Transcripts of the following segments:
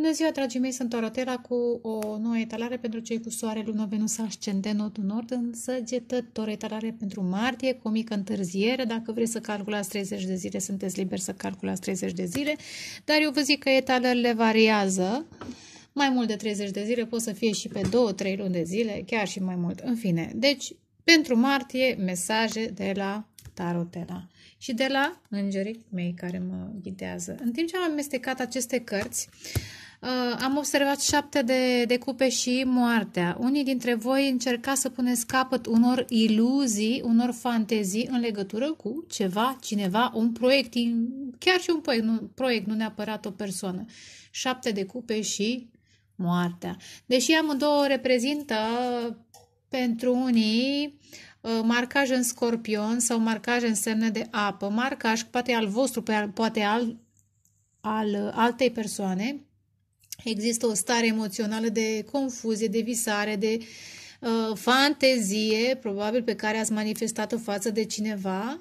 Bună ziua, dragii mei, sunt Dorotela cu o nouă etalare pentru cei cu soare, lună, venus, ascendent, nodul nord în săgetător, etalare pentru martie, cu o mică întârziere. Dacă vreți să calculați 30 de zile, sunteți liberi să calculați 30 de zile, dar eu vă zic că etalările variază. Mai mult de 30 de zile, pot să fie și pe 2-3 luni de zile, chiar și mai mult. În fine, deci pentru martie, mesaje de la Tarotela și de la îngerii mei care mă ghidează. În timp ce am amestecat aceste cărți, uh, Uh, am observat șapte de, de cupe și moartea. Unii dintre voi încerca să puneți capăt unor iluzii, unor fantezii în legătură cu ceva, cineva, un proiect, chiar și un proiect, nu, proiect, nu neapărat o persoană. Șapte de cupe și moartea. Deși amândouă reprezintă uh, pentru unii uh, marcaj în scorpion sau marcaj în semne de apă, marcaj poate al vostru, poate al, al altei persoane, Există o stare emoțională de confuzie, de visare, de uh, fantezie, probabil pe care ați manifestat-o față de cineva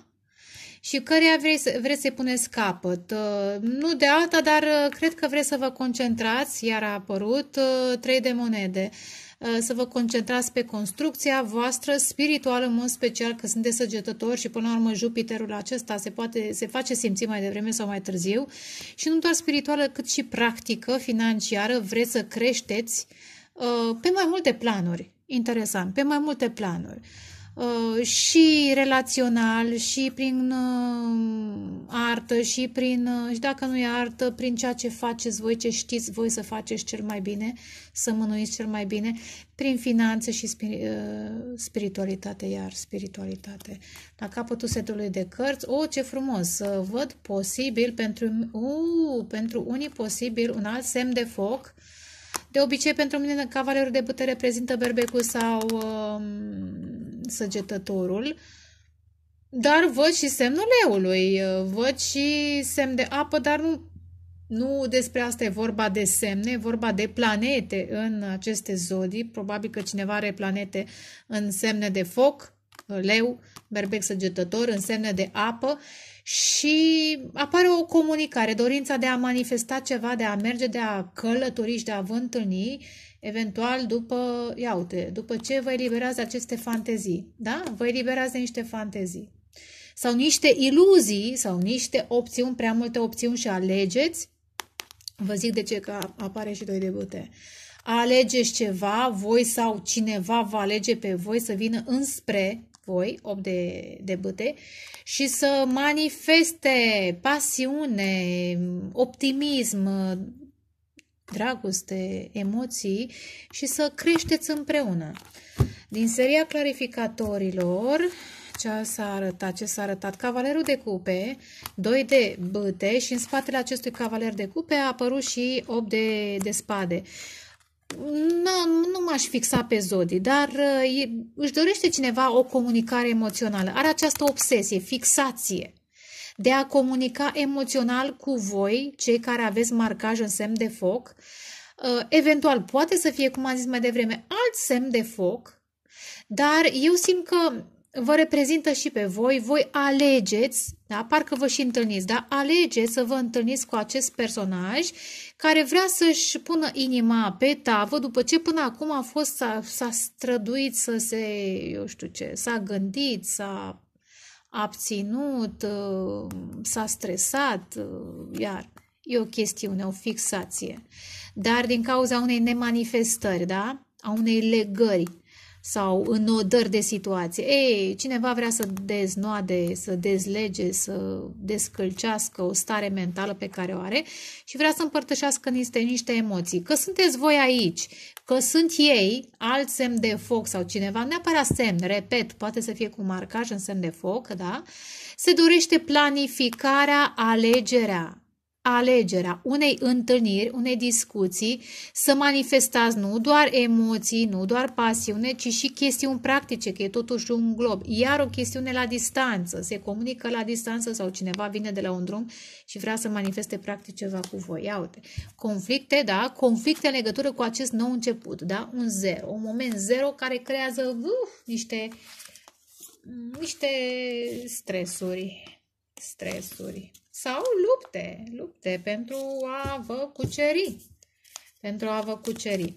și căreia să, vreți să-i puneți capăt. Uh, nu de alta, dar uh, cred că vreți să vă concentrați, iar a apărut uh, trei de monede. Uh, Uh, să vă concentrați pe construcția voastră spirituală, în mod special că sunteți săgetători și până la urmă Jupiterul acesta se, poate, se face simți mai devreme sau mai târziu și nu doar spirituală cât și practică, financiară, vreți să creșteți uh, pe mai multe planuri. Interesant, pe mai multe planuri. Uh, și relațional și prin uh, artă și prin, uh, și dacă nu e artă, prin ceea ce faceți voi, ce știți voi să faceți cel mai bine, să mânuiți cel mai bine, prin finanță și spiritualitate, iar spiritualitate. La capătul setului de cărți, o, oh, ce frumos, văd posibil pentru, uh, pentru unii posibil un alt semn de foc, de obicei, pentru mine, cavalerul de putere reprezintă berbecul sau Uh, săgetătorul, dar văd și semnul leului, văd și semn de apă, dar nu, nu despre asta e vorba de semne, e vorba de planete în aceste zodii. Probabil că cineva are planete în semne de foc, leu, berbec săgetător, în semne de apă și apare o comunicare, dorința de a manifesta ceva, de a merge, de a călători și de a vă întâlni eventual după, ia uite, după ce vă eliberați aceste fantezii, da? Vă eliberați de niște fantezii sau niște iluzii sau niște opțiuni, prea multe opțiuni și alegeți, vă zic de ce că apare și doi de alegeți ceva, voi sau cineva va alege pe voi să vină înspre voi, 8 de, de bâte, și să manifeste pasiune, optimism, dragoste, emoții și să creșteți împreună. Din seria clarificatorilor, ce s-a arătat, ce s-a arătat, cavalerul de cupe, 2 de băte și în spatele acestui cavaler de cupe a apărut și 8 de, de spade. Nu, nu m-aș fixa pe zodii, dar e, își dorește cineva o comunicare emoțională. Are această obsesie, fixație de a comunica emoțional cu voi, cei care aveți marcaj în semn de foc, uh, eventual poate să fie, cum am zis mai devreme, alt semn de foc, dar eu simt că vă reprezintă și pe voi, voi alegeți, da? parcă vă și întâlniți, dar alegeți să vă întâlniți cu acest personaj care vrea să-și pună inima pe tavă după ce până acum a fost, s-a, s-a străduit să se, eu știu ce, s-a gândit, s-a abținut, uh, s-a stresat, uh, iar e o chestiune, o fixație. Dar din cauza unei nemanifestări, da? a unei legări sau înodări de situație. Ei, cineva vrea să deznoade, să dezlege, să descălcească o stare mentală pe care o are și vrea să împărtășească niște, niște emoții. Că sunteți voi aici, că sunt ei, alt semn de foc sau cineva, neapărat semn, repet, poate să fie cu marcaj în semn de foc, da? Se dorește planificarea, alegerea, alegerea unei întâlniri, unei discuții, să manifestați nu doar emoții, nu doar pasiune, ci și chestiuni practice, că e totuși un glob. Iar o chestiune la distanță, se comunică la distanță sau cineva vine de la un drum și vrea să manifeste practic ceva cu voi. Ia uite, conflicte, da, conflicte în legătură cu acest nou început, da, un zero, un moment zero care creează uf, uh, niște niște stresuri, stresuri sau lupte, lupte pentru a vă cuceri. Pentru a vă cuceri.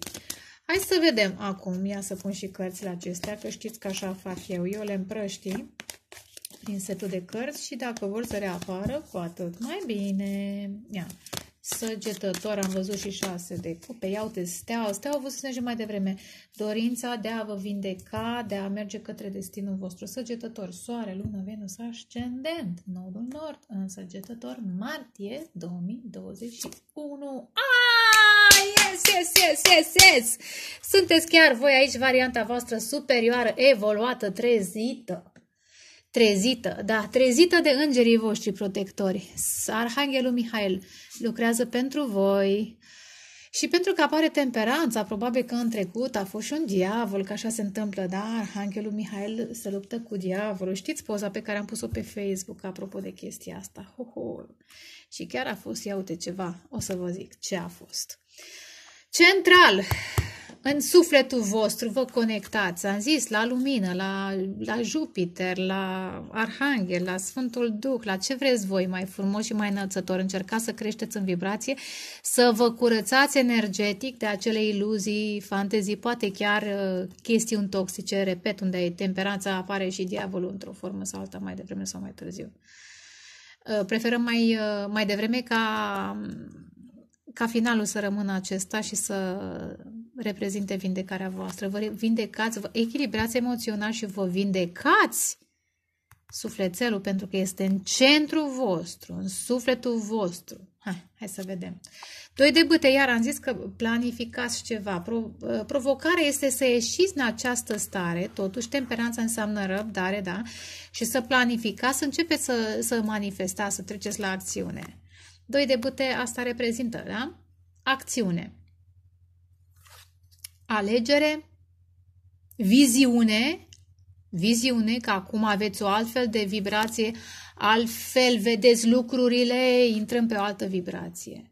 Hai să vedem acum, ia să pun și cărțile acestea, că știți că așa fac eu. Eu le împrăști din setul de cărți și dacă vor să reapară, cu atât mai bine. Ia, Săgetător, am văzut și șase de cupe. Ia uite, steaua. Steaua a văzut mai devreme. Dorința de a vă vindeca, de a merge către destinul vostru. Săgetător, soare, lună, venus, ascendent. Nodul nord în săgetător, martie 2021. Ah, yes, yes, yes, yes, yes! Sunteți chiar voi aici, varianta voastră superioară, evoluată, trezită trezită, da, trezită de îngerii voștri protectori. Arhanghelul Mihail, lucrează pentru voi. Și pentru că apare temperanța, probabil că în trecut a fost și un diavol, că așa se întâmplă, da? Arhanghelul Mihail se luptă cu diavolul. Știți poza pe care am pus-o pe Facebook apropo de chestia asta? Ho, ho. Și chiar a fost, ia uite ceva, o să vă zic ce a fost. Central, în sufletul vostru vă conectați, am zis, la lumină, la, la Jupiter, la Arhanghel, la Sfântul Duh, la ce vreți voi mai frumos și mai înălțător. Încercați să creșteți în vibrație, să vă curățați energetic de acele iluzii, fantezii, poate chiar uh, chestiuni toxice, repet, unde e temperanța apare și diavolul într-o formă sau alta mai devreme sau mai târziu. Uh, preferăm mai, uh, mai devreme ca ca finalul să rămână acesta și să reprezinte vindecarea voastră. Vă vindecați, vă echilibrați emoțional și vă vindecați sufletelul pentru că este în centrul vostru, în sufletul vostru. Hai, hai să vedem. Doi de bâte, iar am zis că planificați ceva. Pro, uh, provocarea este să ieșiți în această stare, totuși temperanța înseamnă răbdare, da? Și să planificați, să începeți să, să manifestați, să treceți la acțiune. Doi de bâte, asta reprezintă, da? Acțiune alegere, viziune, viziune, că acum aveți o altfel de vibrație, altfel vedeți lucrurile, intrăm pe o altă vibrație.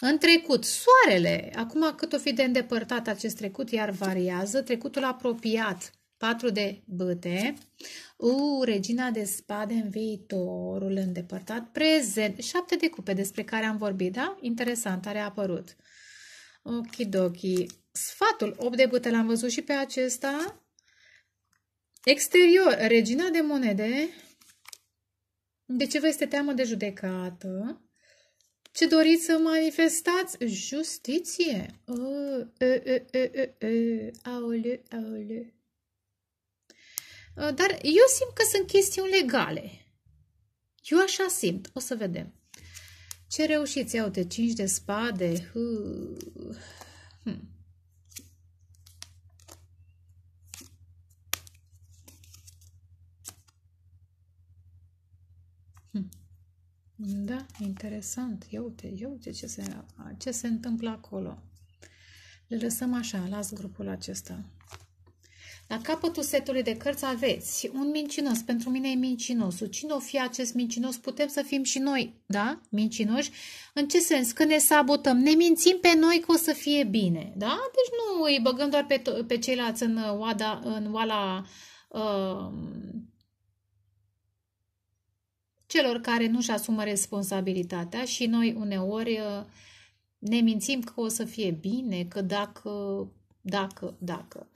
În trecut, soarele, acum cât o fi de îndepărtat acest trecut, iar variază, trecutul apropiat, 4 de băte, u, regina de spade în viitorul îndepărtat, prezent, 7 de cupe despre care am vorbit, da? Interesant, are apărut. Okidoki. Sfatul 8 de bâte l-am văzut și pe acesta. Exterior, regina de monede. De ce vă este teamă de judecată? Ce doriți să manifestați? Justiție. e, e, e, e, e. Dar eu simt că sunt chestiuni legale. Eu așa simt. O să vedem. Ce reușiți? Iau de 5 de spade. Hmm. Hmm. Da, interesant. Ia uite, ia uite ce se, ce se întâmplă acolo. Le lăsăm așa, las grupul acesta. La capătul setului de cărți aveți un mincinos. Pentru mine e mincinosul. Cine o fi acest mincinos? Putem să fim și noi, da? Mincinoși. În ce sens? Când ne sabotăm. Ne mințim pe noi că o să fie bine, da? Deci nu îi băgăm doar pe, pe ceilalți în, uh, oada, în oala uh, celor care nu-și asumă responsabilitatea și noi uneori uh, ne mințim că o să fie bine, că dacă, dacă, dacă.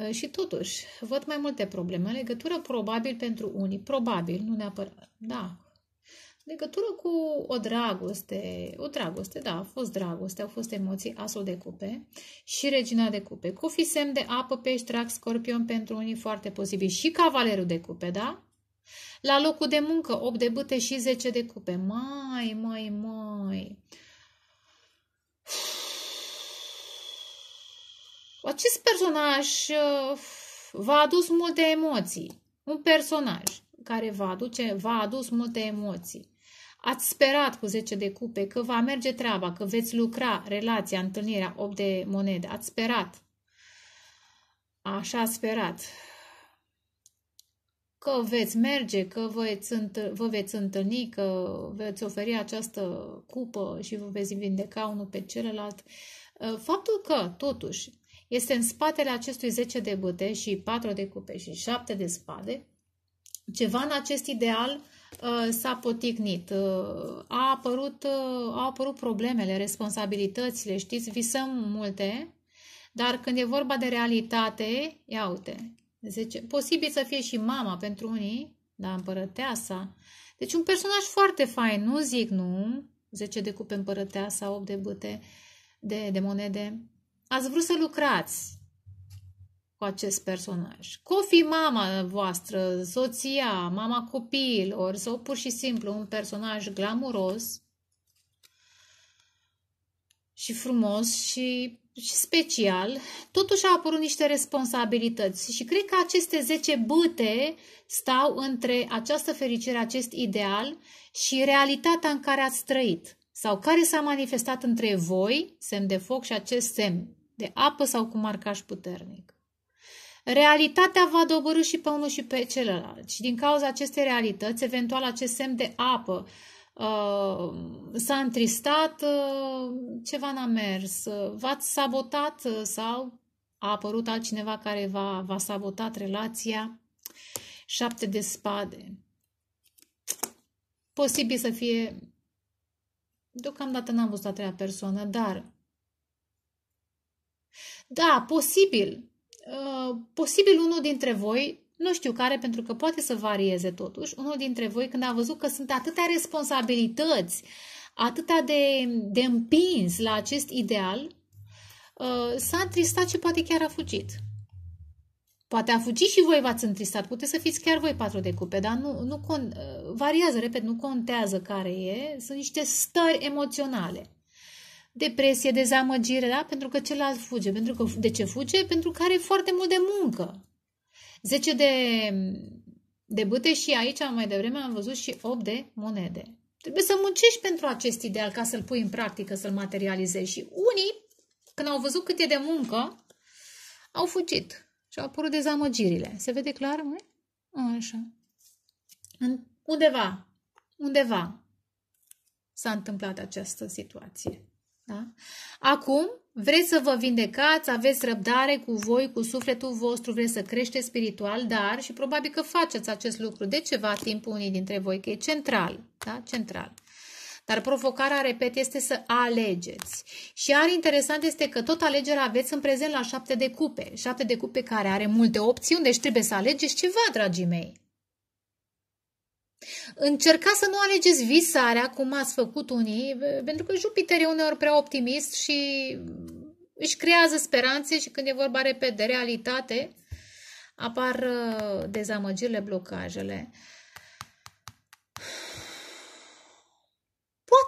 Ă, și totuși, văd mai multe probleme legătură probabil pentru unii, probabil, nu neapărat, da, legătură cu o dragoste, o dragoste, da, a fost dragoste, au fost emoții, asul de cupe și regina de cupe. Cu fi semn de apă, pești, drac, scorpion pentru unii foarte posibil și cavalerul de cupe, da? La locul de muncă, 8 de bâte și 10 de cupe. Mai, mai, mai. acest personaj uh, v-a adus multe emoții. Un personaj care v-a, aduce, a adus multe emoții. Ați sperat cu 10 de cupe că va merge treaba, că veți lucra relația, întâlnirea, 8 de monede. Ați sperat. Așa ați sperat. Că veți merge, că vă veți întâlni, că veți oferi această cupă și vă veți vindeca unul pe celălalt. Uh, faptul că, totuși, este în spatele acestui 10 de bâte și 4 de cupe și 7 de spade, ceva în acest ideal uh, s-a poticnit. Uh, a apărut, uh, au apărut problemele, responsabilitățile, știți, visăm multe, dar când e vorba de realitate, ia uite, 10, posibil să fie și mama pentru unii, da, împărăteasa. Deci un personaj foarte fain, nu zic nu, 10 de cupe împărăteasa, 8 de bâte de, de monede, ați vrut să lucrați cu acest personaj. Că o fi mama voastră, soția, mama copiilor sau pur și simplu un personaj glamuros și frumos și, și special, totuși au apărut niște responsabilități și cred că aceste 10 băte stau între această fericire, acest ideal și realitatea în care ați trăit sau care s-a manifestat între voi, semn de foc și acest semn de apă sau cu marcaș puternic. Realitatea va dobărâ și pe unul și pe celălalt și din cauza acestei realități, eventual acest semn de apă uh, s-a întristat, uh, ceva n-a mers, uh, v-ați sabotat uh, sau a apărut altcineva care v-a, v-a sabotat relația. Șapte de spade. Posibil să fie... Deocamdată n-am văzut a treia persoană, dar da, posibil. Uh, posibil unul dintre voi, nu știu care, pentru că poate să varieze totuși, unul dintre voi când a văzut că sunt atâtea responsabilități, atâta de, de împins la acest ideal, uh, s-a întristat și poate chiar a fugit. Poate a fugit și voi v-ați întristat, puteți să fiți chiar voi patru de cupe, dar nu, nu con- uh, variază, repet, nu contează care e, sunt niște stări emoționale depresie, dezamăgire, da? pentru că celălalt fuge. Pentru că, de ce fuge? Pentru că are foarte mult de muncă. 10 de, de bâte și aici mai devreme am văzut și 8 de monede. Trebuie să muncești pentru acest ideal ca să-l pui în practică, să-l materializezi. Și unii, când au văzut cât e de muncă, au fugit și au apărut dezamăgirile. Se vede clar, măi? Așa. Undeva, undeva s-a întâmplat această situație. Da? Acum vreți să vă vindecați, aveți răbdare cu voi, cu sufletul vostru, vreți să creșteți spiritual, dar și probabil că faceți acest lucru de ceva timp unii dintre voi, că e central, da? central. Dar provocarea, repet, este să alegeți. Și iar interesant este că tot alegerea aveți în prezent la șapte de cupe. Șapte de cupe care are multe opțiuni, deci trebuie să alegeți ceva, dragii mei. Încercați să nu alegeți visarea, cum ați făcut unii, pentru că Jupiter e uneori prea optimist și își creează speranțe și când e vorba repede de realitate, apar uh, dezamăgirile, blocajele.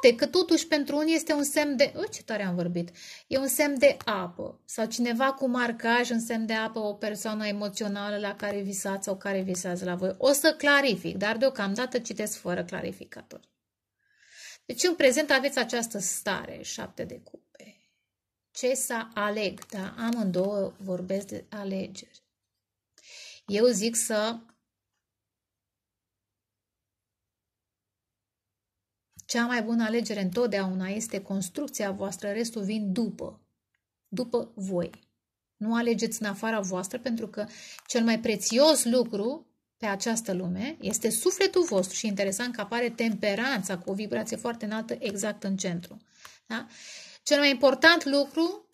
Poate că totuși pentru unii este un semn de... Ui, ă, ce tare am vorbit! E un semn de apă. Sau cineva cu marcaj, un semn de apă, o persoană emoțională la care visați sau care visează la voi. O să clarific, dar deocamdată citesc fără clarificator. Deci în prezent aveți această stare, șapte de cupe. Ce să aleg? Da, amândouă vorbesc de alegeri. Eu zic să Cea mai bună alegere întotdeauna este construcția voastră, restul vin după, după voi. Nu alegeți în afara voastră pentru că cel mai prețios lucru pe această lume este sufletul vostru și interesant că apare temperanța cu o vibrație foarte înaltă exact în centru. Da? Cel mai important lucru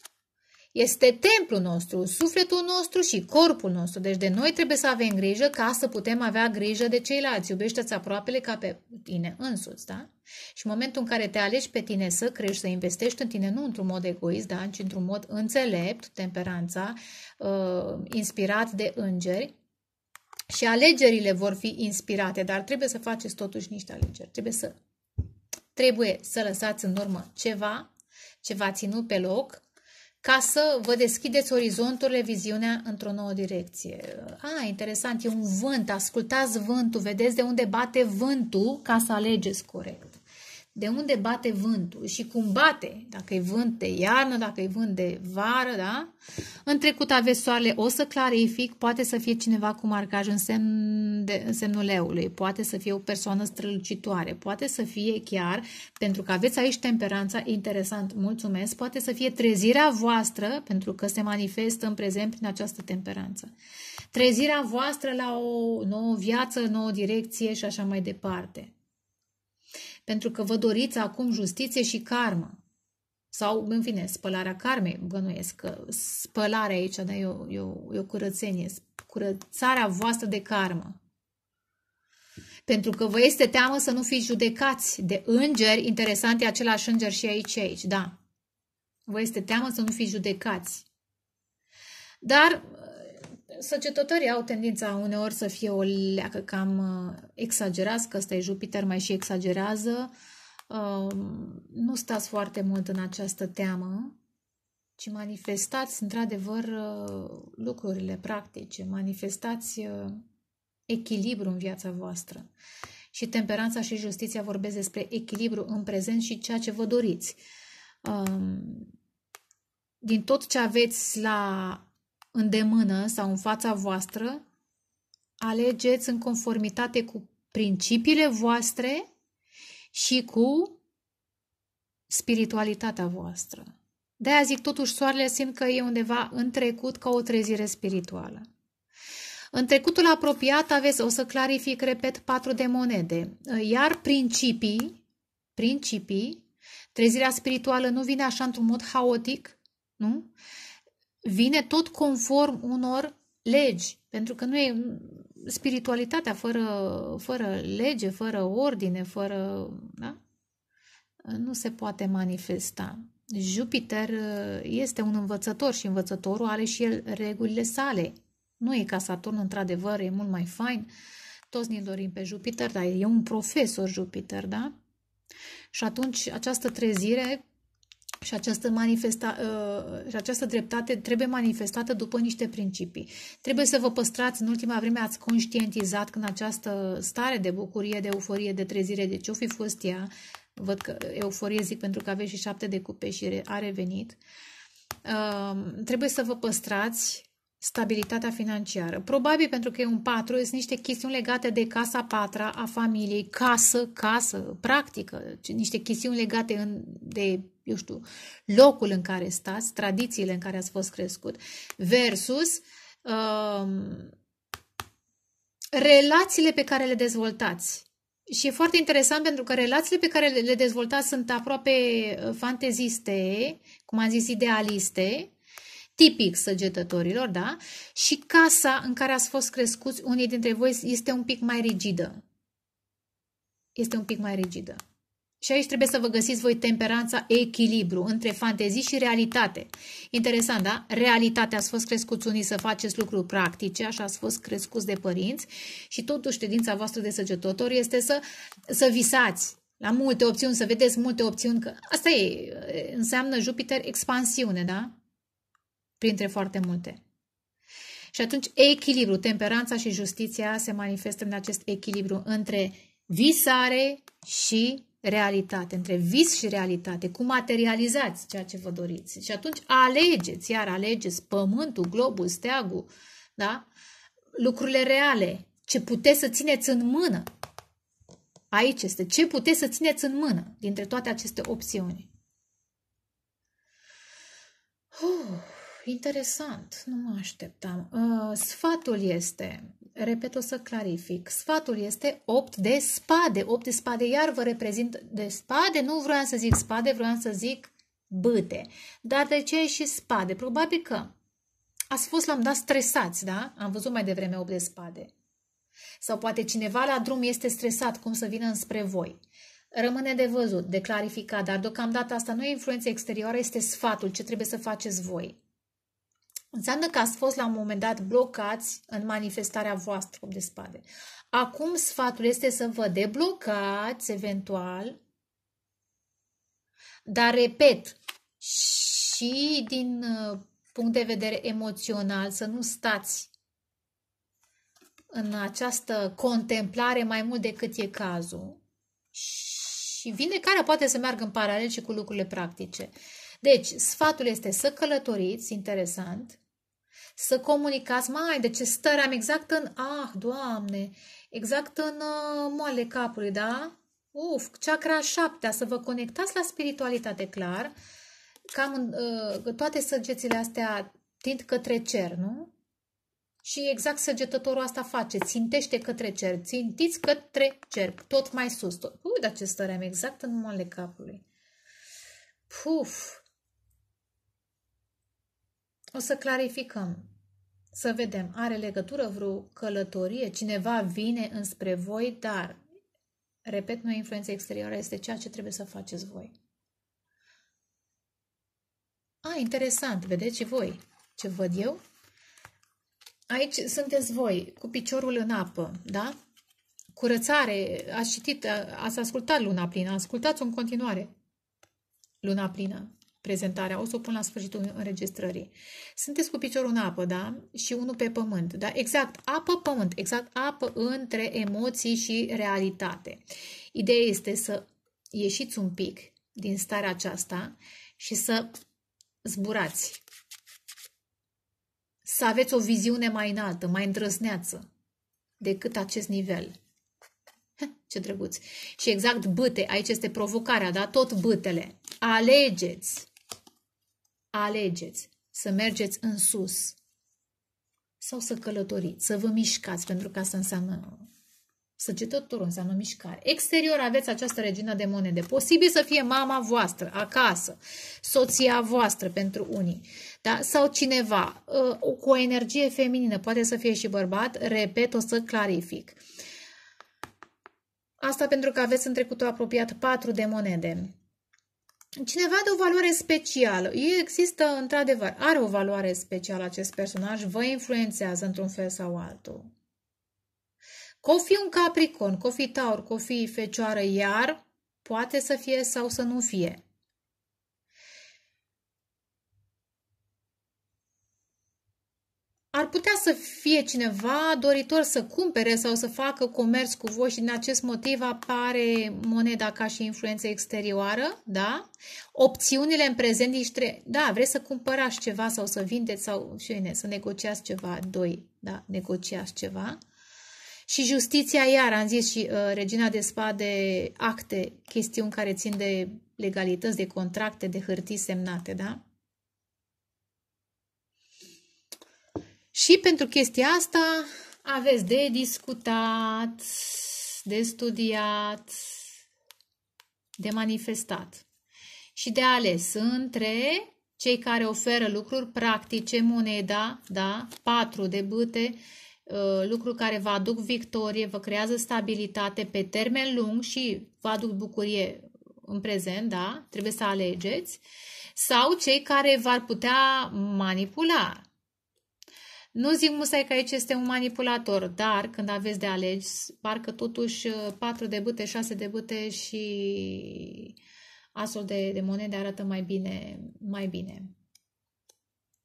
este templul nostru, sufletul nostru și corpul nostru. Deci de noi trebuie să avem grijă ca să putem avea grijă de ceilalți. Iubește-ți aproapele ca pe tine însuți, da? Și în momentul în care te alegi pe tine să crești, să investești în tine, nu într-un mod egoist, da? ci într-un mod înțelept, temperanța, uh, inspirat de îngeri, și alegerile vor fi inspirate, dar trebuie să faceți totuși niște alegeri. Trebuie să, trebuie să lăsați în urmă ceva ceva ținut pe loc, ca să vă deschideți orizonturile, viziunea într-o nouă direcție. Ah, interesant, e un vânt, ascultați vântul, vedeți de unde bate vântul ca să alegeți corect de unde bate vântul și cum bate, dacă e vânt de iarnă, dacă e vânt de vară, da? În trecut aveți soarele, o să clarific, poate să fie cineva cu marcaj în, semn de, în semnul leului, poate să fie o persoană strălucitoare, poate să fie chiar, pentru că aveți aici temperanța, interesant, mulțumesc, poate să fie trezirea voastră, pentru că se manifestă în prezent prin această temperanță. Trezirea voastră la o nouă viață, nouă direcție și așa mai departe pentru că vă doriți acum justiție și karmă. Sau, în fine, spălarea karmei, bănuiesc că spălarea aici da, e, o, e, o, e o curățenie, curățarea voastră de karmă. Pentru că vă este teamă să nu fiți judecați de îngeri, interesant e același înger și aici, aici, da. Vă este teamă să nu fiți judecați. Dar Săgetătorii au tendința uneori să fie o leacă cam uh, exagerați, că ăsta e Jupiter, mai și exagerează. Uh, nu stați foarte mult în această teamă, ci manifestați într-adevăr uh, lucrurile practice, manifestați echilibru în viața voastră. Și temperanța și justiția vorbesc despre echilibru în prezent și ceea ce vă doriți. Um, din tot ce aveți la îndemână sau în fața voastră, alegeți în conformitate cu principiile voastre și cu spiritualitatea voastră. De-aia zic totuși soarele simt că e undeva în trecut ca o trezire spirituală. În trecutul apropiat aveți, o să clarific, repet, patru de monede. Iar principii, principii, trezirea spirituală nu vine așa într-un mod haotic, nu? vine tot conform unor legi, pentru că nu e spiritualitatea fără, fără lege, fără ordine, fără, da? Nu se poate manifesta. Jupiter uh, este un învățător și învățătorul are și el regulile sale. Nu e ca Saturn, într-adevăr, e mult mai fain. Toți ne dorim pe Jupiter, dar e un profesor Jupiter, da? Și atunci această trezire și această, manifesta, uh, și această dreptate trebuie manifestată după niște principii. Trebuie să vă păstrați, în ultima vreme ați conștientizat că în această stare de bucurie, de euforie, de trezire, de ce-o fi fost ea, văd că euforie zic pentru că aveți și șapte de cupe și a revenit, uh, trebuie să vă păstrați stabilitatea financiară. Probabil pentru că e un patru, sunt niște chestiuni legate de casa patra a familiei, casă, casă, practică, niște chestiuni legate în, de eu știu, locul în care stați, tradițiile în care ați fost crescut, versus um, relațiile pe care le dezvoltați. Și e foarte interesant pentru că relațiile pe care le dezvoltați sunt aproape uh, fanteziste, cum am zis, idealiste, tipic săgetătorilor, da? Și casa în care ați fost crescuți, unii dintre voi, este un pic mai rigidă. Este un pic mai rigidă. Și aici trebuie să vă găsiți voi temperanța echilibru între fantezii și realitate. Interesant, da? Realitatea ați fost crescuți unii să faceți lucruri practice, așa ați fost crescuți de părinți și totuși ședința voastră de săgetător este să, să visați la multe opțiuni, să vedeți multe opțiuni, că asta e, înseamnă Jupiter expansiune, da? Printre foarte multe. Și atunci echilibru, temperanța și justiția se manifestă în acest echilibru între visare și realitate, între vis și realitate, cum materializați ceea ce vă doriți. Și atunci alegeți, iar alegeți pământul, globul, steagul, da? lucrurile reale, ce puteți să țineți în mână. Aici este ce puteți să țineți în mână dintre toate aceste opțiuni. Uh, interesant, nu mă așteptam. Uh, sfatul este repet, o să clarific. Sfatul este 8 de spade. 8 de spade, iar vă reprezint de spade. Nu vreau să zic spade, vreau să zic bâte. Dar de ce și spade? Probabil că ați fost la un dat stresați, da? Am văzut mai devreme 8 de spade. Sau poate cineva la drum este stresat cum să vină înspre voi. Rămâne de văzut, de clarificat, dar deocamdată asta nu e influență exterioară, este sfatul ce trebuie să faceți voi. Înseamnă că ați fost la un moment dat blocați în manifestarea voastră de spade. Acum sfatul este să vă deblocați eventual, dar repet, și din uh, punct de vedere emoțional, să nu stați în această contemplare mai mult decât e cazul. Și vindecarea poate să meargă în paralel și cu lucrurile practice. Deci, sfatul este să călătoriți, interesant, să comunicați, mai de ce stări am exact în, ah, Doamne, exact în uh, moale capului, da? Uf, chakra șaptea, să vă conectați la spiritualitate clar, cam uh, toate săgețile astea tind către cer, nu? Și exact săgetătorul asta face, țintește către cer, țintiți către cer, tot mai sus. Tot. Ui, dar ce stăream exact în moale capului. Puf! O să clarificăm, să vedem, are legătură vreo călătorie, cineva vine înspre voi, dar, repet, nu influența exterioară, este ceea ce trebuie să faceți voi. A, interesant, vedeți și voi ce văd eu. Aici sunteți voi, cu piciorul în apă, da? Curățare, ați citit, ați ascultat luna plină, ascultați-o în continuare. Luna plină prezentarea, o să o pun la sfârșitul înregistrării. Sunteți cu piciorul în apă, da? Și unul pe pământ, da? Exact, apă-pământ, exact apă între emoții și realitate. Ideea este să ieșiți un pic din starea aceasta și să zburați. Să aveți o viziune mai înaltă, mai îndrăzneață decât acest nivel. Ce drăguț! Și exact bâte, aici este provocarea, da? Tot bâtele. Alegeți Alegeți să mergeți în sus sau să călătoriți, să vă mișcați, pentru că asta înseamnă săgetătorul, înseamnă mișcare. Exterior aveți această regină de monede. Posibil să fie mama voastră, acasă, soția voastră pentru unii, da? sau cineva uh, cu o energie feminină, poate să fie și bărbat, repet, o să clarific. Asta pentru că aveți în trecutul apropiat patru de monede cineva de o valoare specială. Ei există, într-adevăr, are o valoare specială acest personaj, vă influențează într-un fel sau altul. Cofi un capricorn, cofi taur, cofi fecioară iar, poate să fie sau să nu fie. ar putea să fie cineva doritor să cumpere sau să facă comerț cu voi și din acest motiv apare moneda ca și influență exterioară, da? Opțiunile în prezent niște, da, vreți să cumpărați ceva sau să vindeți sau și bine, să negociați ceva, doi, da, negociați ceva. Și justiția, iar am zis și uh, regina de spade, acte, chestiuni care țin de legalități, de contracte, de hârtii semnate, da? Și pentru chestia asta aveți de discutat, de studiat, de manifestat și de ales între cei care oferă lucruri practice, moneda, da, patru de bâte, uh, lucruri care vă aduc victorie, vă creează stabilitate pe termen lung și vă aduc bucurie în prezent, da, trebuie să alegeți, sau cei care v-ar putea manipula, nu zic musai că aici este un manipulator, dar când aveți de alegi, parcă totuși 4 uh, de bute, 6 de bute și asul de, de monede arată mai bine, mai bine.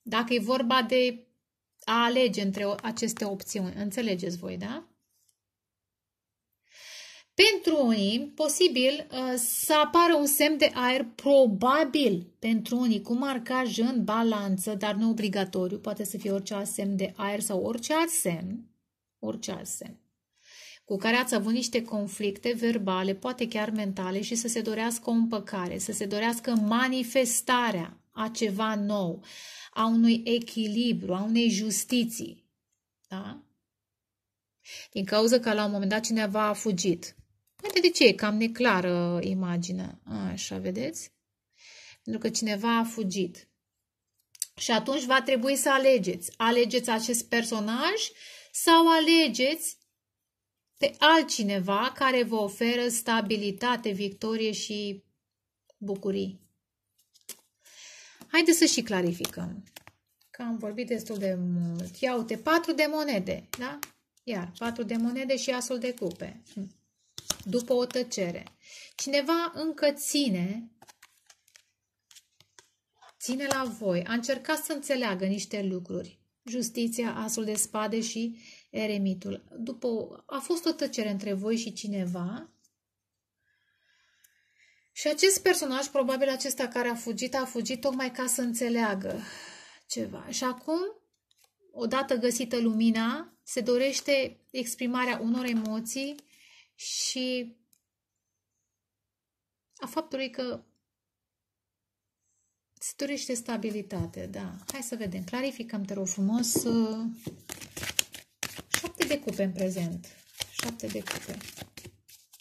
Dacă e vorba de a alege între aceste opțiuni, înțelegeți voi, da? Pentru unii, posibil uh, să apară un semn de aer probabil pentru unii cu marcaj în balanță, dar nu obligatoriu, poate să fie orice alt semn de aer sau orice alt semn, orice alt semn, cu care ați avut niște conflicte verbale, poate chiar mentale și să se dorească o împăcare, să se dorească manifestarea a ceva nou, a unui echilibru, a unei justiții. Da? Din cauza că la un moment dat cineva a fugit Uite de ce e cam neclară imaginea. Așa, vedeți? Pentru că cineva a fugit. Și atunci va trebui să alegeți. Alegeți acest personaj sau alegeți pe altcineva care vă oferă stabilitate, victorie și bucurii. Haideți să și clarificăm. Că am vorbit destul de mult. Ia uite, patru de monede, da? Iar, patru de monede și asul de cupe. Hm după o tăcere. Cineva încă ține, ține la voi, a încercat să înțeleagă niște lucruri. Justiția, asul de spade și eremitul. După, a fost o tăcere între voi și cineva. Și acest personaj, probabil acesta care a fugit, a fugit tocmai ca să înțeleagă ceva. Și acum, odată găsită lumina, se dorește exprimarea unor emoții și a faptului că îți dorește stabilitate, da. Hai să vedem. Clarificăm, te rog frumos, uh, șapte de cupe în prezent. Șapte de cupe.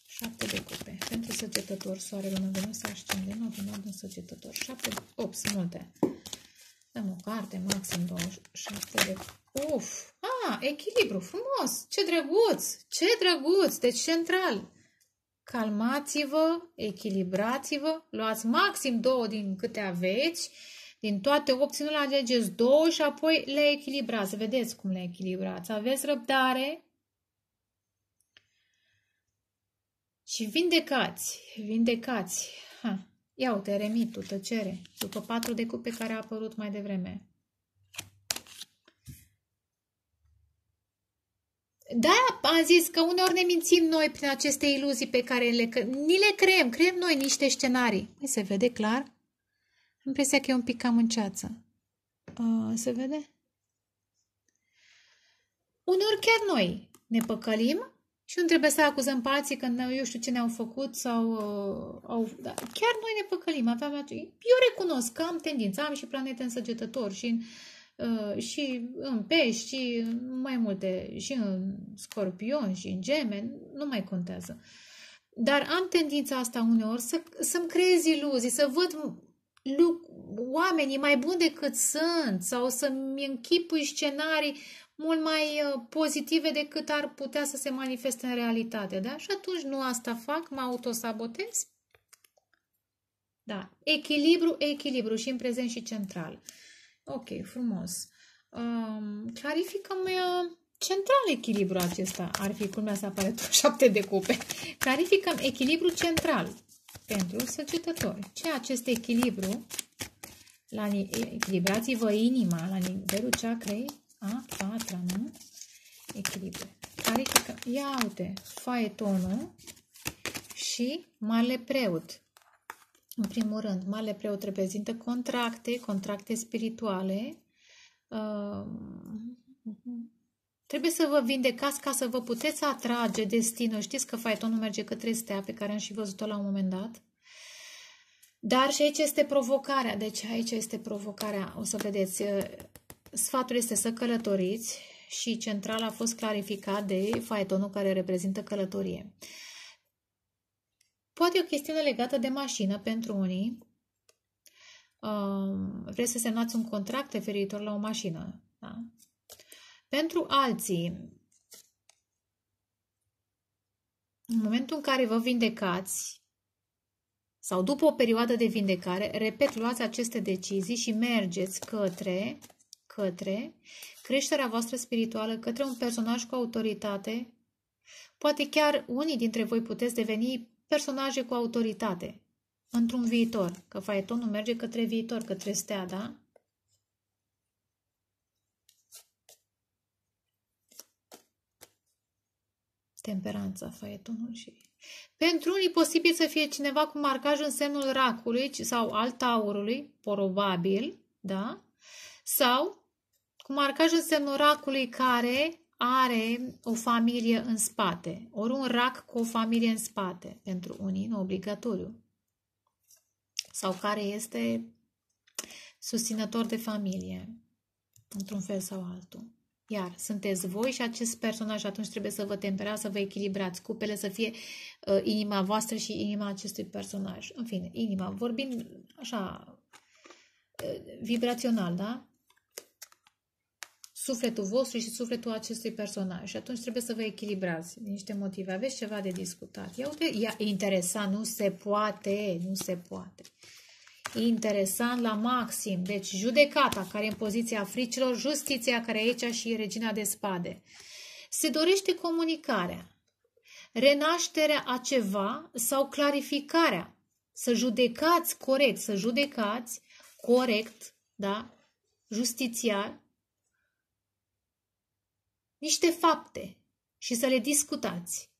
Șapte de cupe. Pentru săgetător, soare, lună, venus, ascende, nodul, nodul, săgetător. Șapte, opt, sunt multe. Dăm o carte, maxim 27 de... Uf! A, echilibru, frumos! Ce drăguț! Ce drăguț! Deci central! Calmați-vă, echilibrați-vă, luați maxim două din câte aveți, din toate opțiunile alegeți două și apoi le echilibrați. Vedeți cum le echilibrați. Aveți răbdare și vindecați, vindecați. Ha. Ia uite, eremitul, tăcere, după patru de cupe care a apărut mai devreme. Da, am zis că uneori ne mințim noi prin aceste iluzii pe care le, ni le creăm, creăm noi niște scenarii. Mai păi se vede clar? Am impresia că e un pic cam în ceață. Uh, se vede? Uneori chiar noi ne păcălim și nu trebuie să acuzăm pe alții că eu știu ce ne-au făcut sau uh, au, da. chiar noi ne păcălim. Aveam, eu recunosc că am tendința, am și planete săgetător și în, uh, și în pești și mai multe, și în scorpion și în gemeni, nu mai contează. Dar am tendința asta uneori să, să-mi creez iluzii, să văd oamenii mai buni decât sunt sau să-mi închipui scenarii mult mai uh, pozitive decât ar putea să se manifeste în realitate. Da? Și atunci nu asta fac, mă autosabotez. Da, echilibru, echilibru și în prezent și central. Ok, frumos. Um, clarificăm uh, central echilibru acesta. Ar fi culmea să apare tot șapte de cupe. Clarificăm echilibru central pentru săgetători. Ce acest echilibru? La, echilibrați-vă inima la nivelul ceacrei a patra, nu? Echilibru. Adică, ia uite, faetonul și male preot. În primul rând, male preot reprezintă contracte, contracte spirituale. Uh, trebuie să vă vindecați ca să vă puteți atrage destinul. Știți că faetonul merge către stea pe care am și văzut-o la un moment dat. Dar și aici este provocarea. Deci aici este provocarea. O să vedeți. Sfatul este să călătoriți și central a fost clarificat de faetonul care reprezintă călătorie. Poate o chestiune legată de mașină pentru unii. Um, vreți să semnați un contract referitor la o mașină. Da? Pentru alții, în momentul în care vă vindecați sau după o perioadă de vindecare, repet, luați aceste decizii și mergeți către către, creșterea voastră spirituală către un personaj cu autoritate. Poate chiar unii dintre voi puteți deveni personaje cu autoritate într-un viitor, că faetonul merge către viitor, către stea, da? temperanța faetonul și... Pentru unii posibil să fie cineva cu marcaj în semnul racului sau al taurului, probabil, da? Sau cu marcaj semnul racului care are o familie în spate, ori un rac cu o familie în spate, pentru unii, nu obligatoriu, sau care este susținător de familie, într-un fel sau altul. Iar sunteți voi și acest personaj, atunci trebuie să vă temperați, să vă echilibrați cupele, să fie uh, inima voastră și inima acestui personaj. În fine, inima, vorbim așa, uh, vibrațional, da? sufletul vostru și sufletul acestui personaj. Și atunci trebuie să vă echilibrați niște motive. Aveți ceva de discutat. Ia uite, ia, interesant, nu se poate, nu se poate. Interesant la maxim. Deci judecata care e în poziția fricilor, justiția care e aici și e regina de spade. Se dorește comunicarea, renașterea a ceva sau clarificarea. Să judecați corect, să judecați corect, da? Justițiar niște fapte și să le discutați.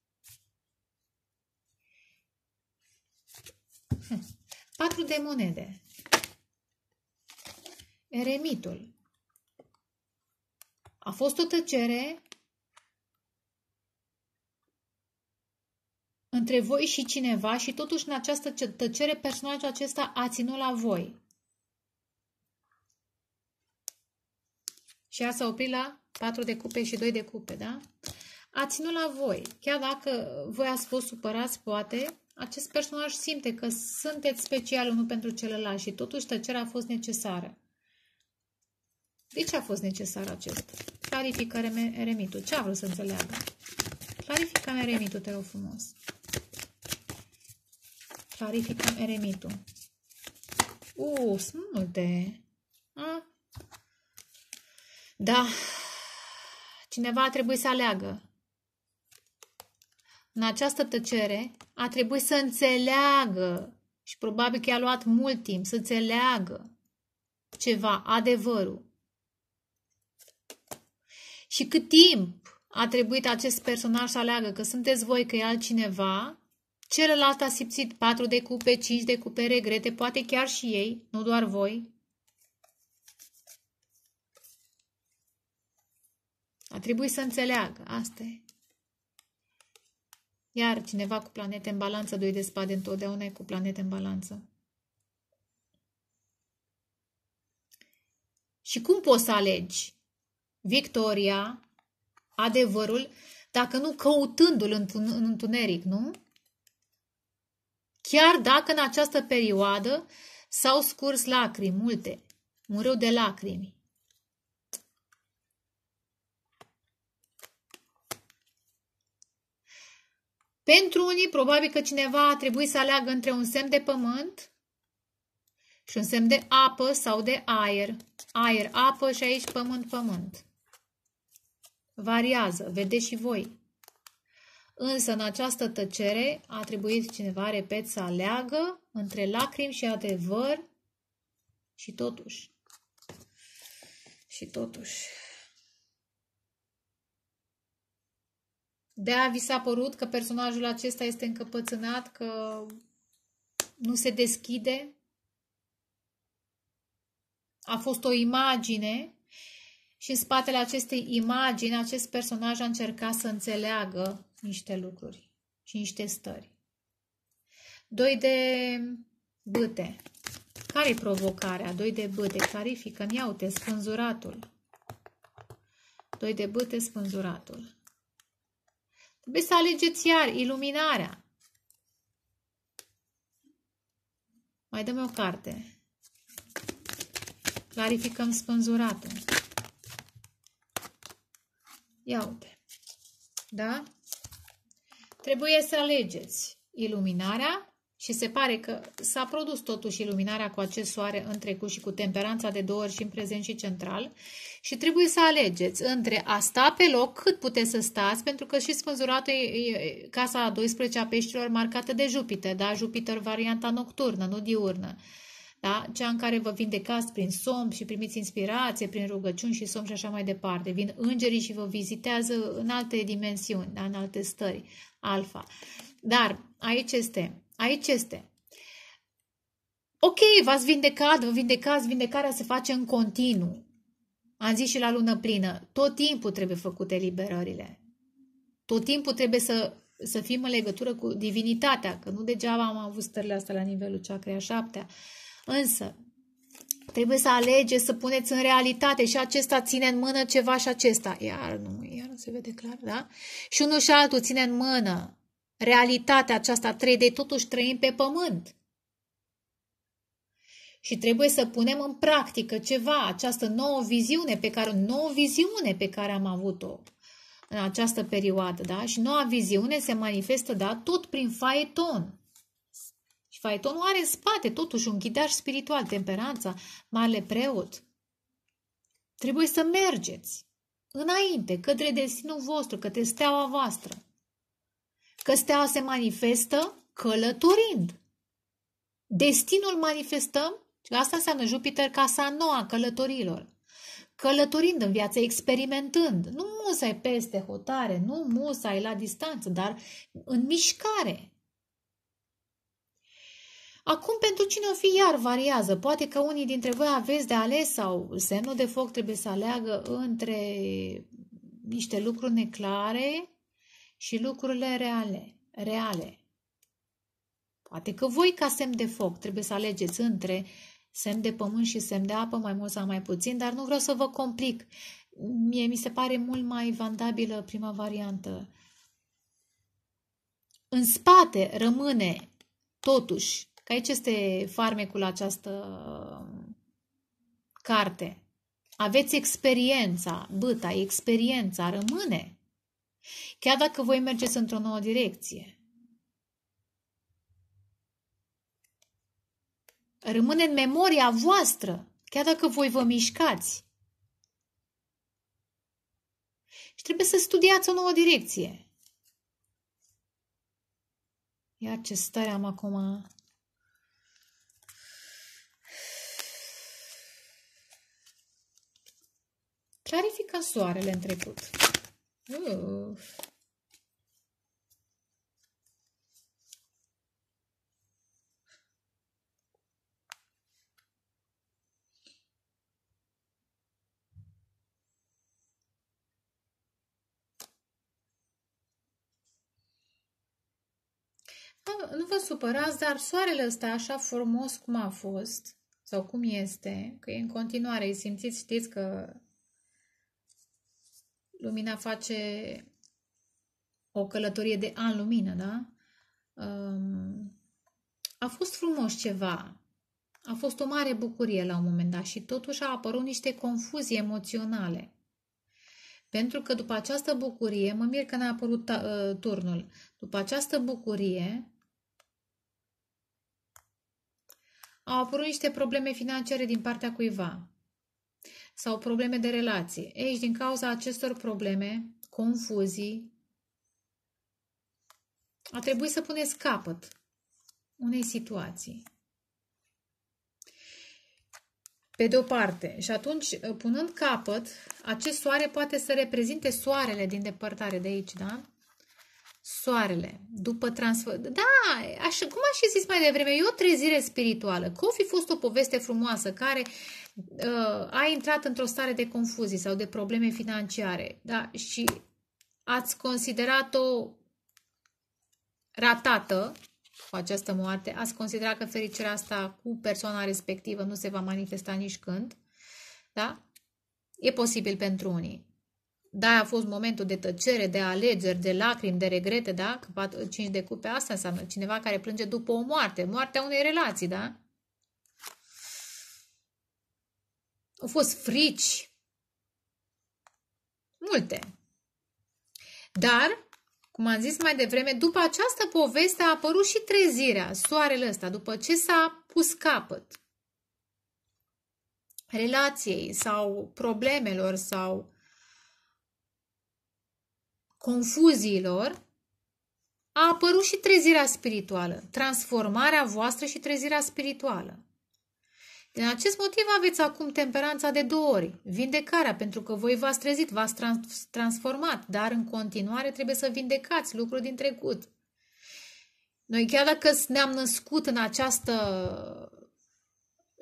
Hm. Patru de monede. Eremitul. A fost o tăcere între voi și cineva și totuși în această tăcere personajul acesta a ținut la voi. Și ea s-a oprit la 4 de cupe și 2 de cupe, da? A ținut la voi. Chiar dacă voi ați fost supărați, poate, acest personaj simte că sunteți special unul pentru celălalt și totuși tăcerea a fost necesară. De ce a fost necesar acest? Clarifică remitul. Ce a vrut să înțeleagă? Clarifică remitul, te rog frumos. Clarifică remitul. Uuu, sunt multe. A, da, cineva a trebuit să aleagă. În această tăcere a trebuit să înțeleagă și probabil că i-a luat mult timp să înțeleagă ceva, adevărul. Și cât timp a trebuit acest personaj să aleagă că sunteți voi, că e altcineva, celălalt a simțit patru de cupe, cinci de cupe, regrete, poate chiar și ei, nu doar voi, A trebuit să înțeleagă. Asta e. Iar cineva cu planete în balanță, doi de spade, întotdeauna e cu planete în balanță. Și cum poți să alegi victoria, adevărul, dacă nu căutându-l în întuneric, nu? Chiar dacă în această perioadă s-au scurs lacrimi multe, un râu de lacrimi, Pentru unii, probabil că cineva a trebuit să aleagă între un semn de pământ și un semn de apă sau de aer. Aer, apă și aici pământ, pământ. Variază, vedeți și voi. Însă în această tăcere a trebuit cineva, repet, să aleagă între lacrimi și adevăr și totuși. Și totuși. de-aia vi s-a părut că personajul acesta este încăpățânat, că nu se deschide. A fost o imagine și în spatele acestei imagini acest personaj a încercat să înțeleagă niște lucruri și niște stări. Doi de băte care e provocarea? Doi de băte Clarifică-mi, iau-te, spânzuratul. Doi de băte spânzuratul. Trebuie să alegeți iar iluminarea. Mai dăm o carte. Clarificăm spânzuratul. Ia uite. Da? Trebuie să alegeți iluminarea și se pare că s-a produs totuși iluminarea cu acest soare în trecut și cu temperanța de două ori și în prezent și central și trebuie să alegeți între a sta pe loc cât puteți să stați, pentru că și spânzurată e casa a 12 a peștilor marcată de Jupiter, da? Jupiter varianta nocturnă, nu diurnă. Da? Cea în care vă vindecați prin somn și primiți inspirație, prin rugăciuni și somn și așa mai departe. Vin îngerii și vă vizitează în alte dimensiuni, da? în alte stări, alfa. Dar aici este Aici este. Ok, v-ați vindecat, vă vindecați, vindecarea se face în continuu. Am zis și la lună plină, tot timpul trebuie făcute liberările. Tot timpul trebuie să, să fim în legătură cu divinitatea, că nu degeaba am avut stările astea la nivelul ceacrei a șaptea. Însă, trebuie să alegeți, să puneți în realitate și acesta ține în mână ceva și acesta. Iar nu, iar nu se vede clar, da? Și unul și altul ține în mână realitatea aceasta 3D, totuși trăim pe pământ. Și trebuie să punem în practică ceva, această nouă viziune pe care, nouă viziune pe care am avut-o în această perioadă, da? Și noua viziune se manifestă, da, tot prin faeton. Și faetonul are în spate totuși un ghidaj spiritual, temperanța, marele preot. Trebuie să mergeți înainte, către destinul vostru, către steaua voastră că steaua se manifestă călătorind. Destinul manifestăm, asta înseamnă Jupiter casa noua călătorilor. Călătorind în viață, experimentând, nu musai peste hotare, nu musai la distanță, dar în mișcare, Acum, pentru cine o fi, iar variază. Poate că unii dintre voi aveți de ales sau semnul de foc trebuie să aleagă între niște lucruri neclare și lucrurile reale, reale. Poate că voi, ca semn de foc, trebuie să alegeți între semn de pământ și semn de apă, mai mult sau mai puțin, dar nu vreau să vă complic. Mie mi se pare mult mai vandabilă prima variantă. În spate rămâne, totuși, că aici este farmecul această carte. Aveți experiența, băta, experiența rămâne. Chiar dacă voi mergeți într-o nouă direcție. Rămâne în memoria voastră, chiar dacă voi vă mișcați. Și trebuie să studiați o nouă direcție. Iar ce stare am acum. Clarifică soarele în trecut. Uf. Da, nu vă supărați, dar soarele ăsta așa frumos cum a fost sau cum este, că e în continuare îi simțiți, știți că lumina face o călătorie de an lumină, da? Um, a fost frumos ceva. A fost o mare bucurie la un moment dat și totuși a apărut niște confuzii emoționale. Pentru că după această bucurie, mă mir că n-a apărut uh, turnul, după această bucurie au apărut niște probleme financiare din partea cuiva sau probleme de relație. Ei, din cauza acestor probleme, confuzii, a trebuit să puneți capăt unei situații. Pe de o parte. Și atunci, punând capăt, acest soare poate să reprezinte soarele din depărtare de aici, da? soarele, după transfer... Da, așa, cum aș fi zis mai devreme, e o trezire spirituală, că o fi fost o poveste frumoasă care uh, a intrat într-o stare de confuzie sau de probleme financiare da? și ați considerat-o ratată cu această moarte, ați considerat că fericirea asta cu persoana respectivă nu se va manifesta nici când, da? E posibil pentru unii. Da, a fost momentul de tăcere, de alegeri, de lacrimi, de regrete, da? Că 4, de cupe, asta înseamnă cineva care plânge după o moarte, moartea unei relații, da? Au fost frici. Multe. Dar, cum am zis mai devreme, după această poveste a apărut și trezirea, soarele ăsta, după ce s-a pus capăt relației sau problemelor sau confuziilor, a apărut și trezirea spirituală, transformarea voastră și trezirea spirituală. Din acest motiv aveți acum temperanța de două ori, vindecarea, pentru că voi v-ați trezit, v-ați transformat, dar în continuare trebuie să vindecați lucruri din trecut. Noi chiar dacă ne-am născut în această